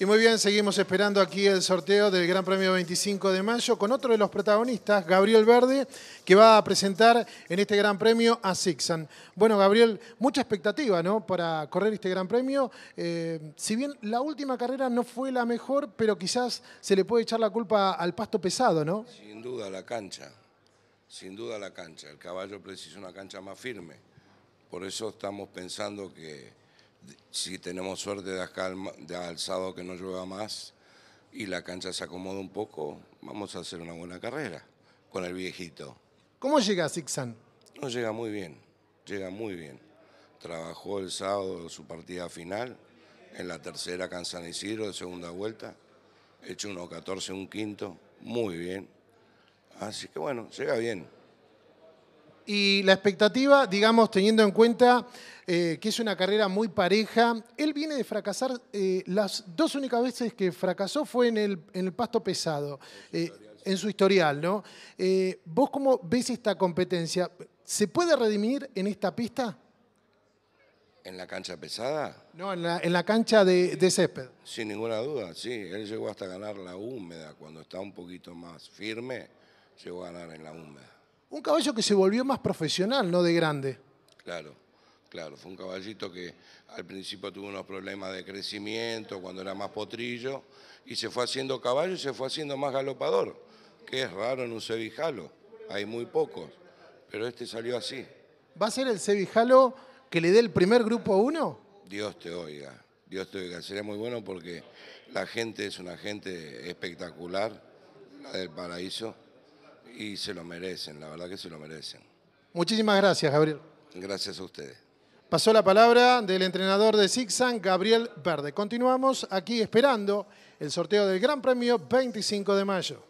Y muy bien, seguimos esperando aquí el sorteo del Gran Premio 25 de mayo con otro de los protagonistas, Gabriel Verde, que va a presentar en este Gran Premio a Sixan. Bueno, Gabriel, mucha expectativa ¿no? para correr este Gran Premio. Eh, si bien la última carrera no fue la mejor, pero quizás se le puede echar la culpa al pasto pesado, ¿no? Sin duda la cancha, sin duda la cancha. El caballo precisa una cancha más firme. Por eso estamos pensando que si tenemos suerte de acá de sábado que no llueva más y la cancha se acomoda un poco, vamos a hacer una buena carrera con el viejito. ¿Cómo llega Zixan? No, llega muy bien, llega muy bien. Trabajó el sábado su partida final, en la tercera Canzan Isidro, de segunda vuelta. Hecho 1-14, un quinto, muy bien. Así que bueno, llega bien y la expectativa, digamos, teniendo en cuenta eh, que es una carrera muy pareja, él viene de fracasar, eh, las dos únicas veces que fracasó fue en el, en el pasto pesado, eh, en su historial, ¿no? ¿Vos cómo ves esta competencia? ¿Se puede redimir en esta pista? ¿En la cancha pesada? No, en la, cancha de, de, césped. Sin ninguna duda, sí. Él llegó hasta ganar la húmeda. Cuando está un poquito más firme, llegó a ganar en la húmeda. Un caballo que se volvió más profesional, no de grande. Claro, claro. Fue un caballito que al principio tuvo unos problemas de crecimiento cuando era más potrillo y se fue haciendo caballo y se fue haciendo más galopador, que es raro en un cebijalo. Hay muy pocos, pero este salió así. ¿Va a ser el cebijalo que le dé el primer grupo a uno? Dios te oiga, Dios te oiga. Sería muy bueno porque la gente es una gente espectacular, la del paraíso. Y se lo merecen, la verdad que se lo merecen. Muchísimas gracias, Gabriel. Gracias a ustedes. Pasó la palabra del entrenador de Zigzag, Gabriel Verde. Continuamos aquí esperando el sorteo del Gran Premio 25 de mayo.